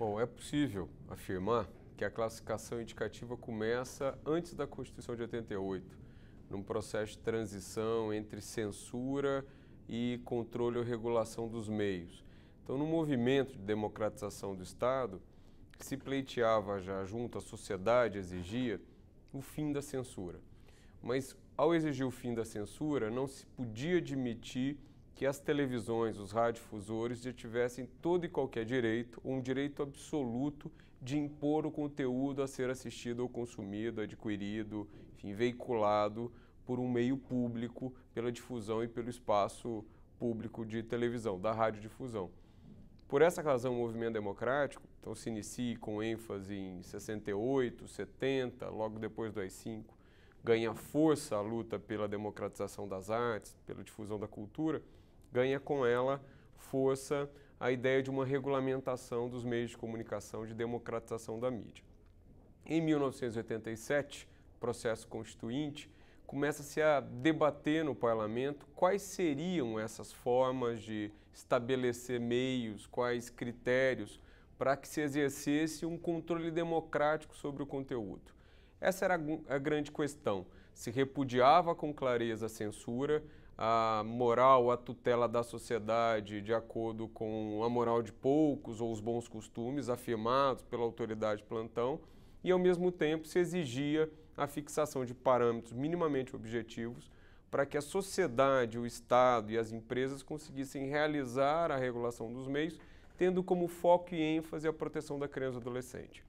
Bom, é possível afirmar que a classificação indicativa começa antes da Constituição de 88, num processo de transição entre censura e controle ou regulação dos meios. Então, no movimento de democratização do Estado, se pleiteava já junto à sociedade, exigia o fim da censura. Mas, ao exigir o fim da censura, não se podia admitir que as televisões, os radiodifusores já tivessem todo e qualquer direito, um direito absoluto de impor o conteúdo a ser assistido ou consumido, adquirido, enfim, veiculado por um meio público, pela difusão e pelo espaço público de televisão, da radiodifusão. Por essa razão, o movimento democrático, então se inicia com ênfase em 68, 70, logo depois do AI-5, ganha força a luta pela democratização das artes, pela difusão da cultura, ganha com ela força a ideia de uma regulamentação dos meios de comunicação, de democratização da mídia. Em 1987, processo constituinte, começa-se a debater no parlamento quais seriam essas formas de estabelecer meios, quais critérios para que se exercesse um controle democrático sobre o conteúdo. Essa era a grande questão. Se repudiava com clareza a censura, a moral, a tutela da sociedade de acordo com a moral de poucos ou os bons costumes afirmados pela autoridade plantão e, ao mesmo tempo, se exigia a fixação de parâmetros minimamente objetivos para que a sociedade, o Estado e as empresas conseguissem realizar a regulação dos meios, tendo como foco e ênfase a proteção da criança e adolescente.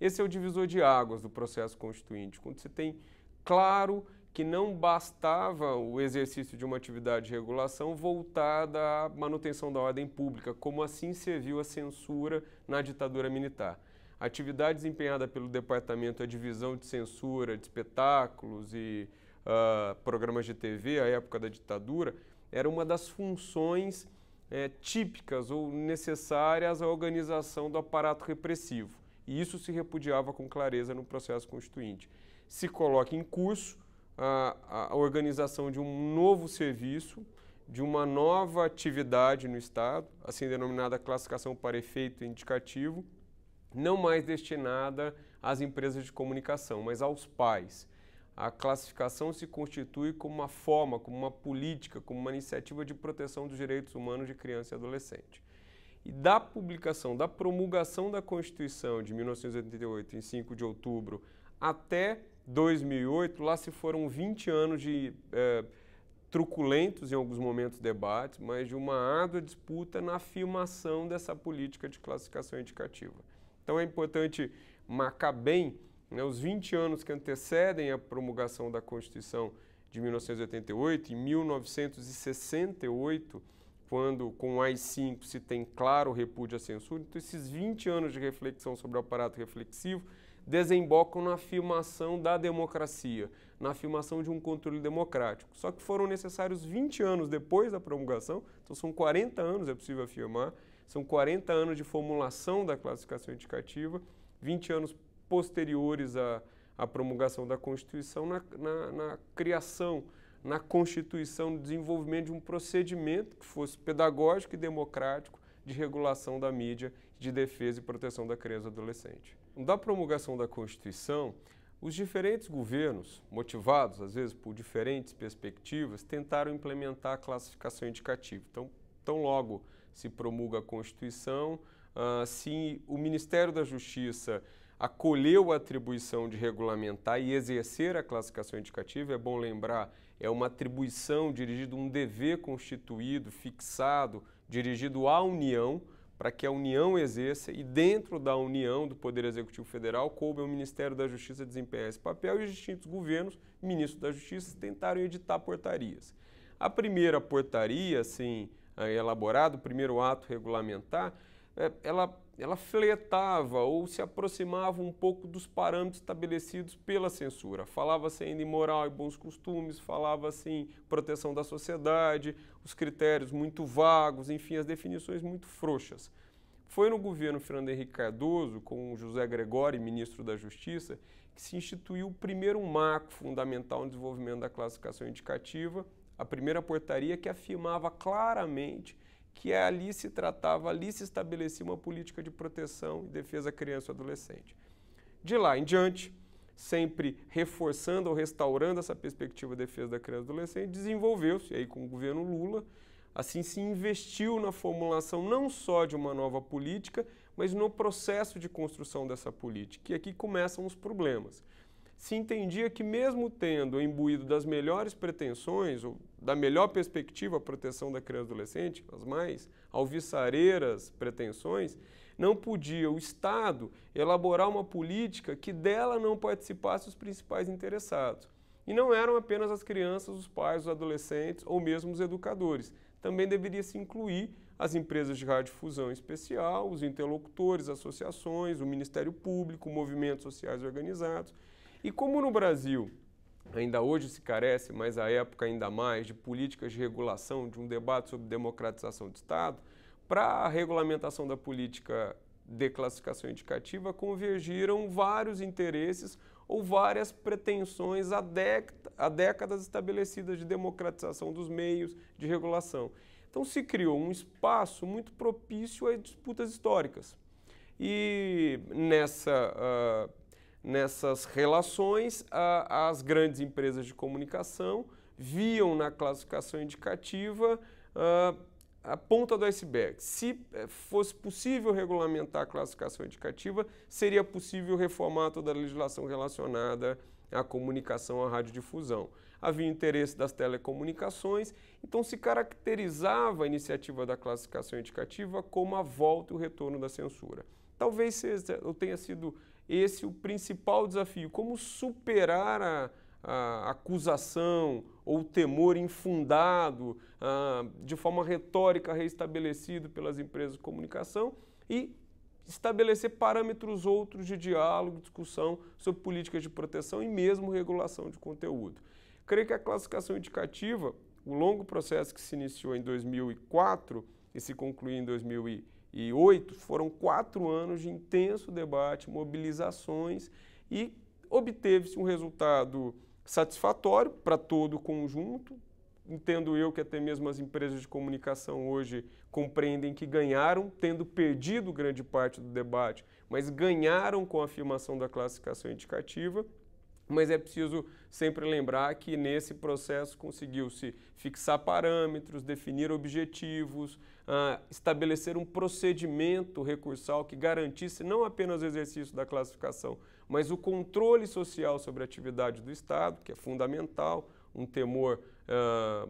Esse é o divisor de águas do processo constituinte, quando se tem claro que não bastava o exercício de uma atividade de regulação voltada à manutenção da ordem pública, como assim serviu a censura na ditadura militar. A atividade desempenhada pelo departamento, a divisão de censura de espetáculos e uh, programas de TV, à época da ditadura, era uma das funções é, típicas ou necessárias à organização do aparato repressivo. E isso se repudiava com clareza no processo constituinte. Se coloca em curso a, a organização de um novo serviço, de uma nova atividade no Estado, assim denominada classificação para efeito indicativo, não mais destinada às empresas de comunicação, mas aos pais. A classificação se constitui como uma forma, como uma política, como uma iniciativa de proteção dos direitos humanos de criança e adolescente. E da publicação, da promulgação da Constituição de 1988, em 5 de outubro, até 2008, lá se foram 20 anos de é, truculentos, em alguns momentos, debates, mas de uma árdua disputa na afirmação dessa política de classificação indicativa. Então é importante marcar bem né, os 20 anos que antecedem a promulgação da Constituição de 1988, em 1968, quando com o AI-5 se tem claro repúdio à censura, então esses 20 anos de reflexão sobre o aparato reflexivo desembocam na afirmação da democracia, na afirmação de um controle democrático. Só que foram necessários 20 anos depois da promulgação, então são 40 anos, é possível afirmar, são 40 anos de formulação da classificação indicativa, 20 anos posteriores à, à promulgação da Constituição, na, na, na criação, na constituição, no desenvolvimento de um procedimento que fosse pedagógico e democrático de regulação da mídia, de defesa e proteção da criança e adolescente da promulgação da Constituição, os diferentes governos, motivados às vezes por diferentes perspectivas, tentaram implementar a classificação indicativa. Então, tão logo se promulga a Constituição, ah, se o Ministério da Justiça acolheu a atribuição de regulamentar e exercer a classificação indicativa, é bom lembrar, é uma atribuição dirigida a um dever constituído, fixado, dirigido à União, para que a União exerça e dentro da União do Poder Executivo Federal coube ao Ministério da Justiça desempenhar esse papel e os distintos governos, ministros da Justiça, tentaram editar portarias. A primeira portaria, assim, eh, elaborada, o primeiro ato regulamentar, eh, ela ela fletava ou se aproximava um pouco dos parâmetros estabelecidos pela censura. Falava-se assim ainda em moral e bons costumes, falava-se em assim, proteção da sociedade, os critérios muito vagos, enfim, as definições muito frouxas. Foi no governo Fernando Henrique Cardoso, com José Gregori, ministro da Justiça, que se instituiu o primeiro marco fundamental no desenvolvimento da classificação indicativa, a primeira portaria que afirmava claramente que é ali se tratava, ali se estabelecia uma política de proteção e defesa à criança e adolescente. De lá em diante, sempre reforçando ou restaurando essa perspectiva de defesa da criança e adolescente, desenvolveu-se, aí com o governo Lula, assim se investiu na formulação não só de uma nova política, mas no processo de construção dessa política. E aqui começam os problemas se entendia que, mesmo tendo imbuído das melhores pretensões, ou da melhor perspectiva a proteção da criança e adolescente, as mais alviçareiras pretensões, não podia o Estado elaborar uma política que dela não participasse os principais interessados. E não eram apenas as crianças, os pais, os adolescentes ou mesmo os educadores. Também deveria se incluir as empresas de radiodifusão especial, os interlocutores, associações, o Ministério Público, movimentos sociais organizados e como no Brasil ainda hoje se carece, mas à época ainda mais, de políticas de regulação, de um debate sobre democratização do Estado, para a regulamentação da política de classificação indicativa convergiram vários interesses ou várias pretensões há, há décadas estabelecidas de democratização dos meios de regulação. Então se criou um espaço muito propício a disputas históricas. E nessa uh, nessas relações, a, as grandes empresas de comunicação viam na classificação indicativa a, ah, a ponta do iceberg. Se eh, fosse possível regulamentar a classificação indicativa, seria possível reformar toda a legislação relacionada à comunicação, à radiodifusão. Havia interesse das telecomunicações, então se caracterizava a iniciativa da classificação indicativa como a volta e o retorno da censura. Talvez seja, tenha sido esse o principal desafio? Como superar a, a acusação ou temor infundado, ah, de forma retórica reestabelecido pelas empresas de comunicação e estabelecer parâmetros outros de diálogo, discussão sobre políticas de proteção e mesmo regulação de conteúdo. Creio que a classificação indicativa, o longo processo que se iniciou em 2004 e se concluiu em 2015, e oito foram quatro anos de intenso debate, mobilizações e obteve-se um resultado satisfatório para todo o conjunto. Entendo eu que até mesmo as empresas de comunicação hoje compreendem que ganharam, tendo perdido grande parte do debate, mas ganharam com a afirmação da classificação indicativa mas é preciso sempre lembrar que nesse processo conseguiu-se fixar parâmetros, definir objetivos, uh, estabelecer um procedimento recursal que garantisse não apenas o exercício da classificação, mas o controle social sobre a atividade do Estado, que é fundamental, um temor uh,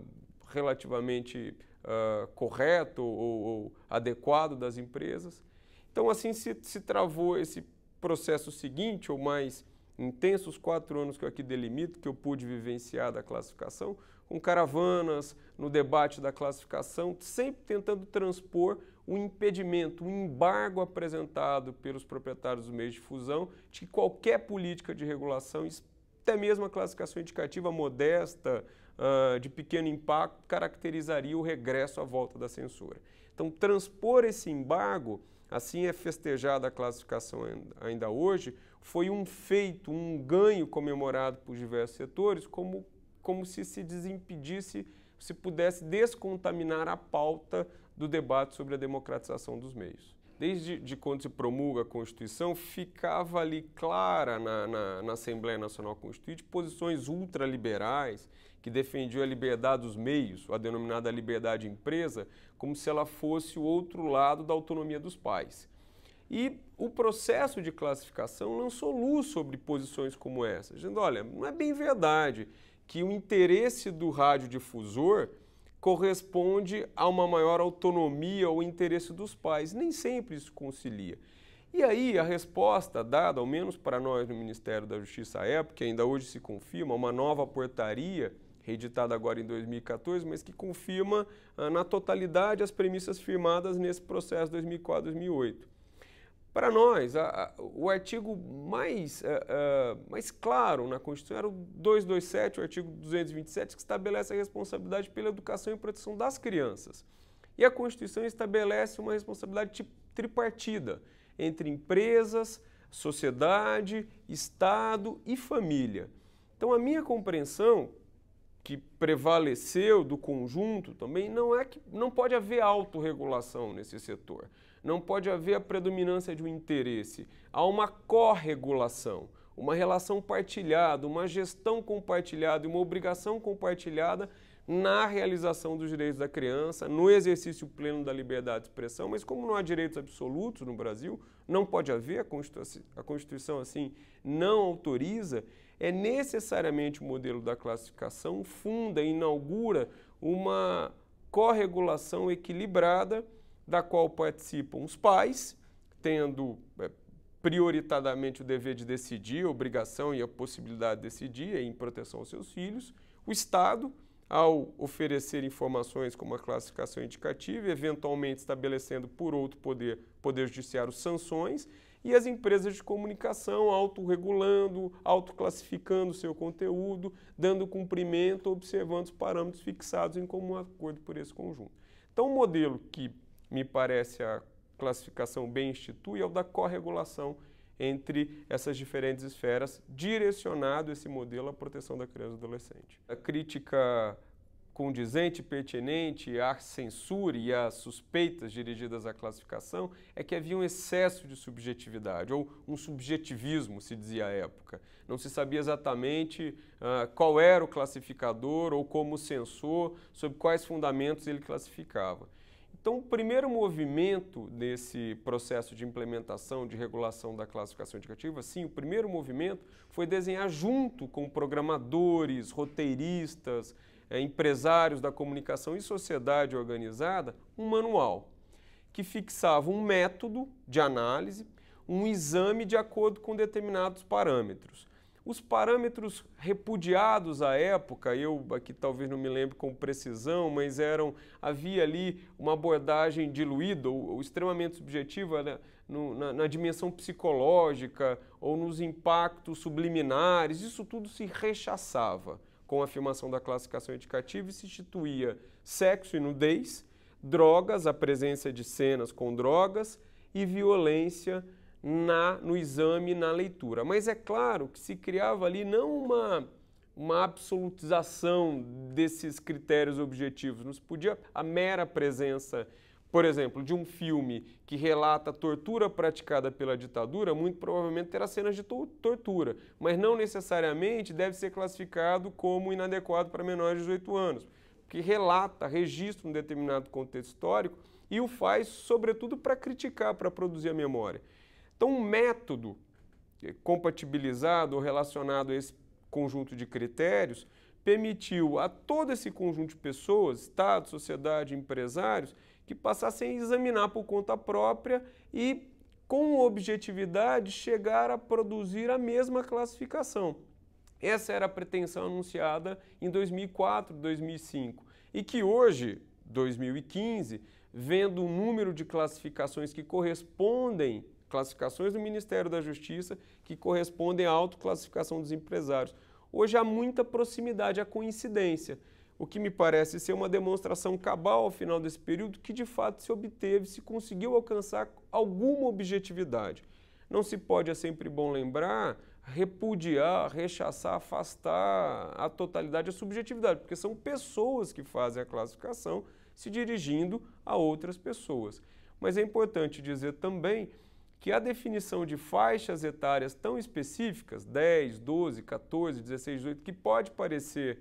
relativamente uh, correto ou, ou, adequado das empresas. Então, assim se, se travou esse processo seguinte, ou mais intensos quatro anos que eu aqui delimito, que eu pude vivenciar da classificação, com caravanas, no debate da classificação, sempre tentando transpor o impedimento, o embargo apresentado pelos proprietários dos meios de fusão de que qualquer política de regulação, até mesmo a classificação indicativa modesta, ah, de pequeno impacto, caracterizaria o regresso à volta da censura. Então, transpor esse embargo, assim é festejada a classificação ainda hoje, foi um feito, um ganho comemorado por diversos setores, como, como se se desimpedisse, se pudesse descontaminar a pauta do debate sobre a democratização dos meios. Desde de quando se promulga a Constituição, ficava ali clara na, na, na Assembleia Nacional Constituinte posições ultraliberais que defendiam a liberdade dos meios, a denominada liberdade empresa, como se ela fosse o outro lado da autonomia dos pais. E o processo de classificação lançou luz sobre posições como essa, dizendo: olha, não é bem verdade que o interesse do radiodifusor corresponde a uma maior autonomia ou interesse dos pais. Nem sempre isso concilia. E aí a resposta dada, ao menos para nós no Ministério da Justiça à época, que ainda hoje se confirma, uma nova portaria reeditada agora em 2014, mas que confirma ah, na totalidade as premissas firmadas nesse processo 2004-2008 para nós, a, a, o artigo mais, a, eh, eh, mais claro na Constituição era o 227, o artigo 227, que estabelece a responsabilidade pela educação e proteção das crianças. E a Constituição estabelece uma responsabilidade tripartida entre empresas, sociedade, Estado e família. Então, a minha compreensão, que prevaleceu do conjunto também, não é que não pode haver autorregulação nesse setor não pode haver a predominância de um interesse. Há uma corregulação, uma relação partilhada, uma gestão compartilhada e uma obrigação compartilhada na realização dos direitos da criança, no exercício pleno da liberdade de expressão, mas como não há direitos absolutos no Brasil, não pode haver, a Constituição, a Constituição assim não autoriza, é necessariamente o modelo da classificação funda, e inaugura uma corregulação equilibrada da qual participam os pais, tendo é, prioritariamente o dever de decidir, a obrigação e a possibilidade de decidir em proteção aos seus filhos, o Estado, ao oferecer informações como a classificação indicativa, eventualmente estabelecendo por outro poder, poder judiciário, sanções, e as empresas de comunicação autorregulando, autoclassificando seu conteúdo, dando cumprimento, observando os parâmetros fixados em comum acordo por esse conjunto. Então, um modelo que me parece a classificação bem institui, é o da corregulação entre essas diferentes esferas, direcionado esse modelo à proteção da criança e do adolescente. A crítica condizente, pertinente à censura e às suspeitas dirigidas à classificação é que havia um excesso de subjetividade, ou um subjetivismo, se dizia à época. Não se sabia exatamente uh, qual era o classificador ou como censor, sobre quais fundamentos ele classificava. Então, o primeiro movimento desse processo de implementação, de regulação da classificação indicativa, sim, o primeiro movimento foi desenhar junto com programadores, roteiristas, eh, empresários da comunicação e sociedade organizada, um manual que fixava um método de análise, um exame de acordo com determinados parâmetros. Os parâmetros repudiados à época, eu aqui talvez não me lembre com precisão, mas eram havia ali uma abordagem diluída ou, ou extremamente subjetiva né, no, na, na dimensão psicológica ou nos impactos subliminares. Isso tudo se rechaçava com a afirmação da classificação educativa e se instituía sexo e nudez, drogas, a presença de cenas com drogas e violência na, no exame, na leitura. Mas é claro que se criava ali não uma, uma absolutização desses critérios objetivos, não se podia a mera presença, por exemplo, de um filme que relata a tortura praticada pela ditadura, muito provavelmente terá cenas de to tortura, mas não necessariamente deve ser classificado como inadequado para menores de 18 anos, porque relata, registra um determinado contexto histórico e o faz, sobretudo, para criticar, para produzir a memória. Então, um método compatibilizado ou relacionado a esse conjunto de critérios permitiu a todo esse conjunto de pessoas, Estado, sociedade, empresários, que passassem a examinar por conta própria e, com objetividade, chegar a produzir a mesma classificação. Essa era a pretensão anunciada em 2004, 2005 e que hoje, 2015, vendo o número de classificações que correspondem classificações do Ministério da Justiça que correspondem à autoclassificação dos empresários. Hoje há muita proximidade, há coincidência, o que me parece ser uma demonstração cabal ao final desse período que de fato se obteve, se conseguiu alcançar alguma objetividade. Não se pode, é sempre bom lembrar, repudiar, rechaçar, afastar a totalidade a subjetividade, porque são pessoas que fazem a classificação se dirigindo a outras pessoas. Mas é importante dizer também que a definição de faixas etárias tão específicas, 10, 12, 14, 16, 18, que pode parecer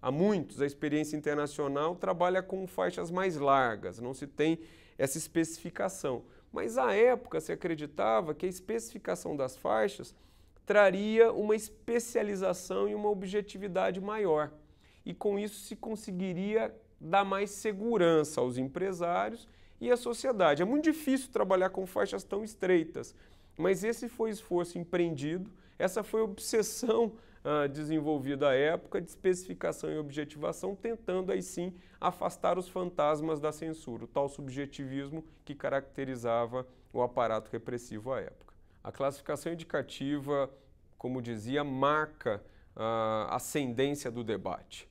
a muitos, a experiência internacional trabalha com faixas mais largas, não se tem essa especificação. Mas à época se acreditava que a especificação das faixas traria uma especialização e uma objetividade maior. E com isso se conseguiria dar mais segurança aos empresários e a sociedade. É muito difícil trabalhar com faixas tão estreitas, mas esse foi o esforço empreendido, essa foi a obsessão ah, desenvolvida à época de especificação e objetivação, tentando aí sim afastar os fantasmas da censura, o tal subjetivismo que caracterizava o aparato repressivo à época. A classificação indicativa, como dizia, marca ah, a ascendência do debate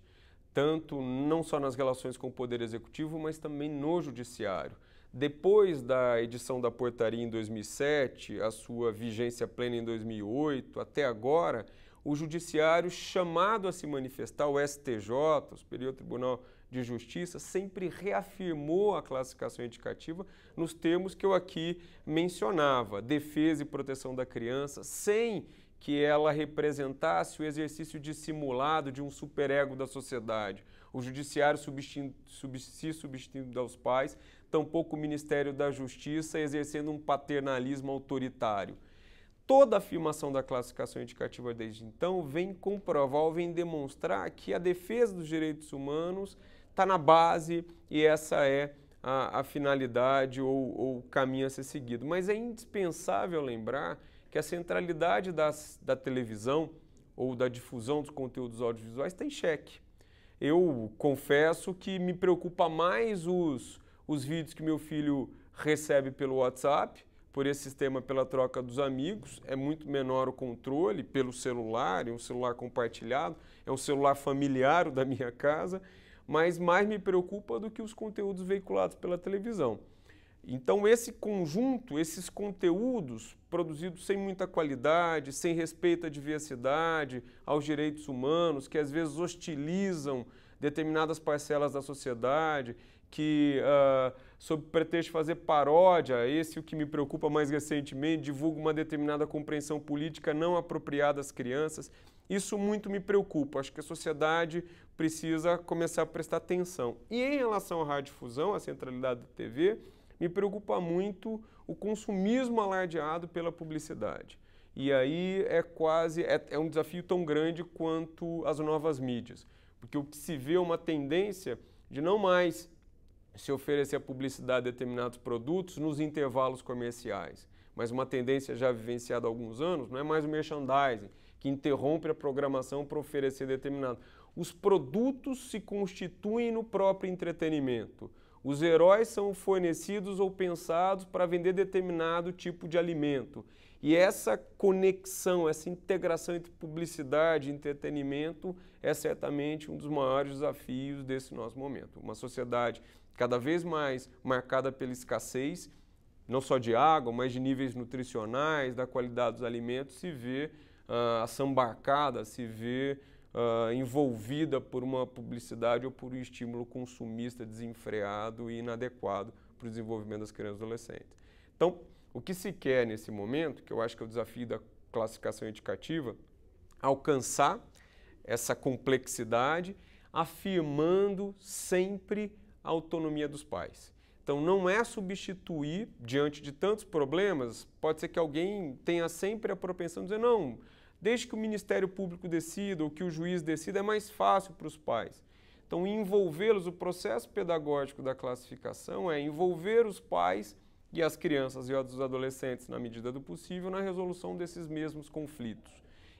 tanto não só nas relações com o Poder Executivo, mas também no Judiciário. Depois da edição da portaria em 2007, a sua vigência plena em 2008, até agora, o Judiciário chamado a se manifestar, o STJ, o Superior Tribunal de Justiça, sempre reafirmou a classificação indicativa nos termos que eu aqui mencionava: defesa e proteção da criança, sem que ela representasse o exercício dissimulado de um superego da sociedade. O judiciário se substituindo aos pais, tampouco o Ministério da Justiça exercendo um paternalismo autoritário. Toda a afirmação da classificação indicativa desde então vem comprovar ou vem demonstrar que a defesa dos direitos humanos está na base e essa é a, a finalidade ou o caminho a ser seguido. Mas é indispensável lembrar que a centralidade das, da televisão ou da difusão dos conteúdos audiovisuais está em xeque. Eu confesso que me preocupa mais os, os vídeos que meu filho recebe pelo WhatsApp, por esse sistema pela troca dos amigos, é muito menor o controle pelo celular, é um celular compartilhado, é um celular familiar da minha casa, mas mais me preocupa do que os conteúdos veiculados pela televisão. Então, esse conjunto, esses conteúdos produzidos sem muita qualidade, sem respeito à diversidade, aos direitos humanos, que às vezes hostilizam determinadas parcelas da sociedade, que, uh, sob pretexto de fazer paródia, esse é o que me preocupa mais recentemente, divulga uma determinada compreensão política não apropriada às crianças. Isso muito me preocupa. Acho que a sociedade precisa começar a prestar atenção. E em relação à radiodifusão, à centralidade da TV, me preocupa muito o consumismo alardeado pela publicidade. E aí é quase é, é, um desafio tão grande quanto as novas mídias, porque o que se vê é uma tendência de não mais se oferecer a publicidade a determinados produtos nos intervalos comerciais, mas uma tendência já vivenciada há alguns anos, não é mais o merchandising que interrompe a programação para oferecer determinado. Os produtos se constituem no próprio entretenimento. Os heróis são fornecidos ou pensados para vender determinado tipo de alimento. E essa conexão, essa integração entre publicidade e entretenimento é certamente um dos maiores desafios desse nosso momento. Uma sociedade cada vez mais marcada pela escassez, não só de água, mas de níveis nutricionais, da qualidade dos alimentos, se vê uh, ah, assambarcada, se vê uh, envolvida por uma publicidade ou por um estímulo consumista desenfreado e inadequado para o desenvolvimento das crianças e adolescentes. Então, o que se quer nesse momento, que eu acho que é o desafio da classificação educativa, alcançar essa complexidade, afirmando sempre a autonomia dos pais. Então, não é substituir diante de tantos problemas. Pode ser que alguém tenha sempre a propensão de dizer: não, Desde que o Ministério Público decida ou que o juiz decida, é mais fácil para os pais. Então, envolvê-los, o processo pedagógico da classificação é envolver os pais e as crianças e os adolescentes, na medida do possível, na resolução desses mesmos conflitos.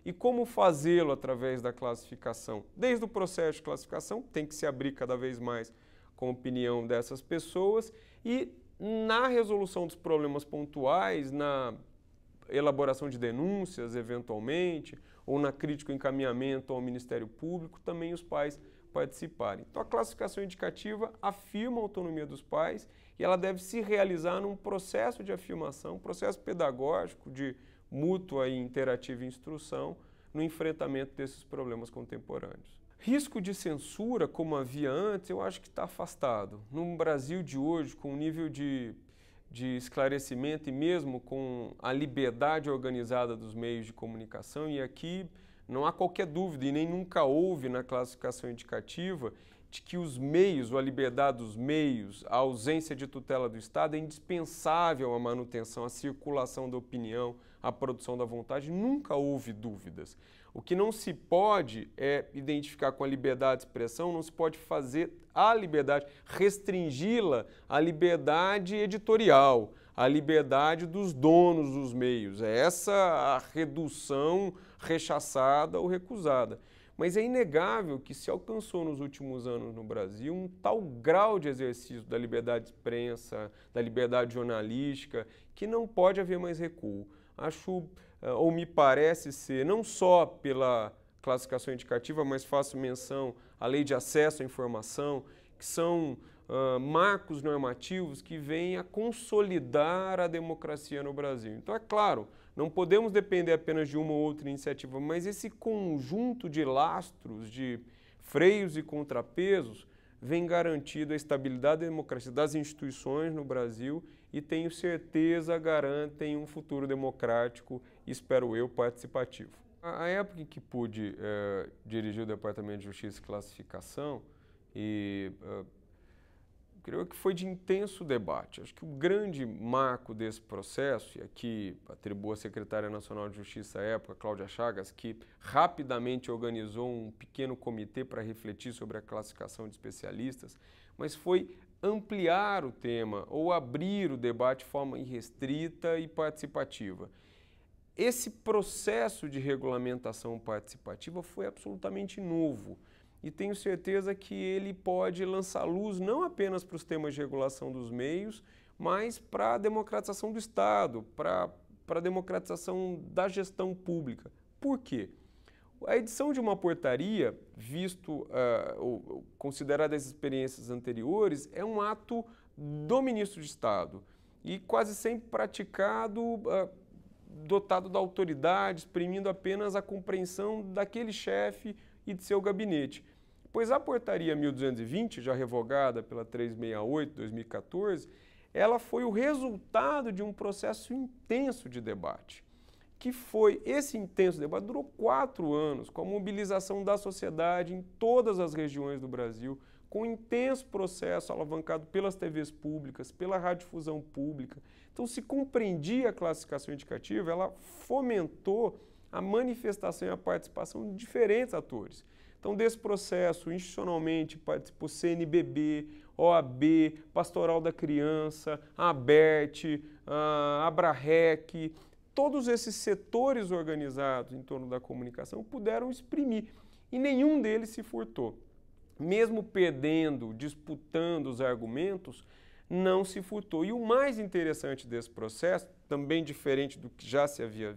E como fazê-lo através da classificação? Desde o processo de classificação, tem que se abrir cada vez mais com a opinião dessas pessoas e na resolução dos problemas pontuais, na elaboração de denúncias, eventualmente, ou na crítica encaminhamento ao Ministério Público, também os pais participarem. Então, a classificação indicativa afirma a autonomia dos pais e ela deve se realizar num processo de afirmação, processo pedagógico de mútua e interativa instrução no enfrentamento desses problemas contemporâneos. Risco de censura, como havia antes, eu acho que está afastado. No Brasil de hoje, com o nível de de esclarecimento e mesmo com a liberdade organizada dos meios de comunicação, e aqui não há qualquer dúvida e nem nunca houve na classificação indicativa de que os meios, ou a liberdade dos meios, a ausência de tutela do Estado é indispensável à manutenção, à circulação da opinião, à produção da vontade, nunca houve dúvidas. O que não se pode é identificar com a liberdade de expressão, não se pode fazer a liberdade, restringi-la à liberdade editorial, à liberdade dos donos dos meios. É essa a redução rechaçada ou recusada. Mas é inegável que se alcançou nos últimos anos no Brasil um tal grau de exercício da liberdade de imprensa, da liberdade jornalística, que não pode haver mais recuo. Acho ah, ou me parece ser, não só pela classificação indicativa, mas faço menção à lei de acesso à informação, que são uh, marcos normativos que vêm a consolidar a democracia no Brasil. Então, é claro, não podemos depender apenas de uma ou outra iniciativa, mas esse conjunto de lastros, de freios e contrapesos, vem garantindo a estabilidade da democracia das instituições no Brasil e tenho certeza garantem um futuro democrático, espero eu, participativo. A época em que pude é, dirigir o Departamento de Justiça e Classificação e é, creio que foi de intenso debate. Acho que o grande marco desse processo, e aqui atribuo a secretária nacional de Justiça à época, Cláudia Chagas, que rapidamente organizou um pequeno comitê para refletir sobre a classificação de especialistas, mas foi ampliar o tema ou abrir o debate de forma irrestrita e participativa. Esse processo de regulamentação participativa foi absolutamente novo e tenho certeza que ele pode lançar luz não apenas para os temas de regulação dos meios, mas para a democratização do Estado, para, para a democratização da gestão pública. Por quê? A edição de uma portaria, visto uh, ah, ou considerada as experiências anteriores, é um ato do ministro de Estado e quase sempre praticado, uh, dotado da autoridade, exprimindo apenas a compreensão daquele chefe e de seu gabinete. Pois a portaria 1220, já revogada pela 368/2014, ela foi o resultado de um processo intenso de debate, que foi esse intenso debate durou quatro anos, com a mobilização da sociedade em todas as regiões do Brasil, com um intenso processo alavancado pelas TVs públicas, pela radiodifusão pública. Então, se compreendia a classificação indicativa, ela fomentou a manifestação e a participação de diferentes atores. Então, desse processo, institucionalmente, participou CNBB, OAB, Pastoral da Criança, ABERT, a ah, ABRAREC, todos esses setores organizados em torno da comunicação puderam exprimir e nenhum deles se furtou. Mesmo perdendo, disputando os argumentos, não se furtou. E o mais interessante desse processo, também diferente do que já se havia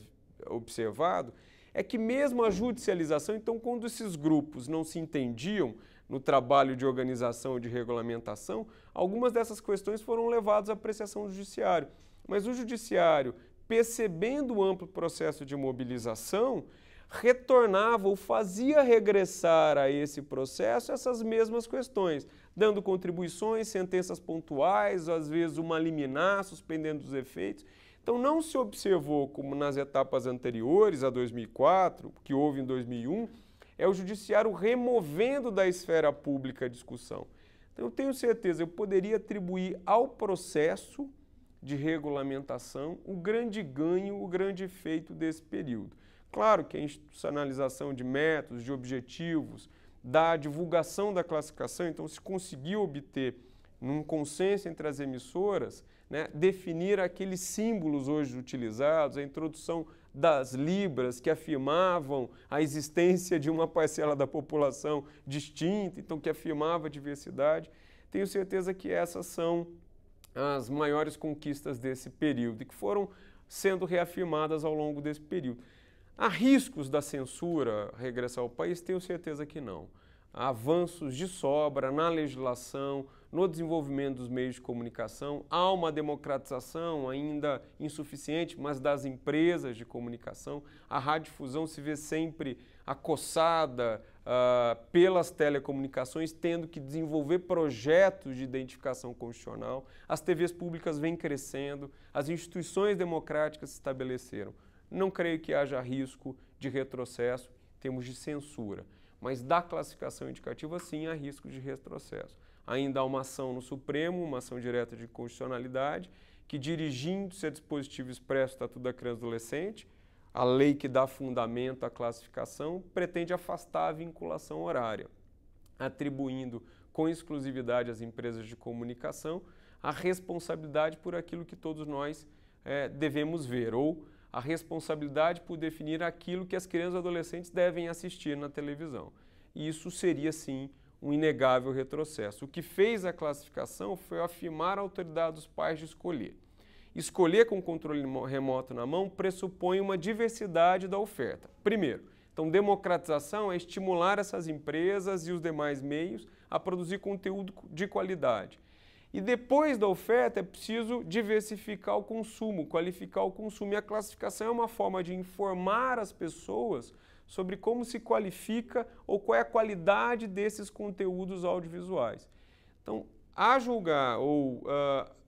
observado é que mesmo a judicialização, então quando esses grupos não se entendiam no trabalho de organização e de regulamentação, algumas dessas questões foram levadas à apreciação do judiciário. Mas o judiciário, percebendo o amplo processo de mobilização, retornava ou fazia regressar a esse processo essas mesmas questões, dando contribuições, sentenças pontuais, às vezes uma liminar, suspendendo os efeitos. Então, não se observou, como nas etapas anteriores a 2004, que houve em 2001, é o judiciário removendo da esfera pública a discussão. Então, eu tenho certeza, eu poderia atribuir ao processo de regulamentação o grande ganho, o grande efeito desse período. Claro que a institucionalização de métodos, de objetivos, da divulgação da classificação, então se conseguiu obter num consenso entre as emissoras né, definir aqueles símbolos hoje utilizados, a introdução das libras que afirmavam a existência de uma parcela da população distinta, então que afirmava a diversidade. Tenho certeza que essas são as maiores conquistas desse período e que foram sendo reafirmadas ao longo desse período. Há riscos da censura regressar ao país? Tenho certeza que não. Há avanços de sobra na legislação, no desenvolvimento dos meios de comunicação. Há uma democratização ainda insuficiente, mas das empresas de comunicação. A radiodifusão se vê sempre acossada uh, pelas telecomunicações, tendo que desenvolver projetos de identificação constitucional. As TVs públicas vêm crescendo, as instituições democráticas se estabeleceram. Não creio que haja risco de retrocesso em termos de censura, mas da classificação indicativa, sim, há risco de retrocesso. Ainda há uma ação no Supremo, uma ação direta de constitucionalidade, que dirigindo-se a dispositivo expresso do Estatuto da Criança e Adolescente, a lei que dá fundamento à classificação pretende afastar a vinculação horária, atribuindo com exclusividade às empresas de comunicação a responsabilidade por aquilo que todos nós é, devemos ver, ou a responsabilidade por definir aquilo que as crianças e adolescentes devem assistir na televisão. E isso seria, sim, um inegável retrocesso. O que fez a classificação foi afirmar a autoridade dos pais de escolher. Escolher com controle remoto na mão pressupõe uma diversidade da oferta. Primeiro, então democratização é estimular essas empresas e os demais meios a produzir conteúdo de qualidade. E depois da oferta é preciso diversificar o consumo, qualificar o consumo. E a classificação é uma forma de informar as pessoas sobre como se qualifica ou qual é a qualidade desses conteúdos audiovisuais. Então, a julgar ou uh,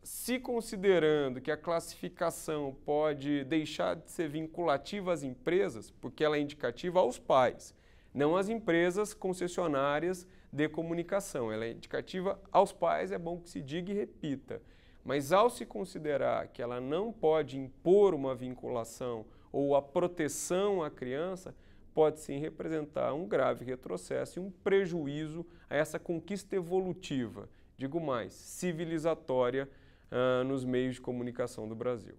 se considerando que a classificação pode deixar de ser vinculativa às empresas, porque ela é indicativa aos pais, não às empresas concessionárias de comunicação. Ela é indicativa aos pais, é bom que se diga e repita. Mas ao se considerar que ela não pode impor uma vinculação ou a proteção à criança, pode sim representar um grave retrocesso e um prejuízo a essa conquista evolutiva, digo mais, civilizatória uh, nos meios de comunicação do Brasil.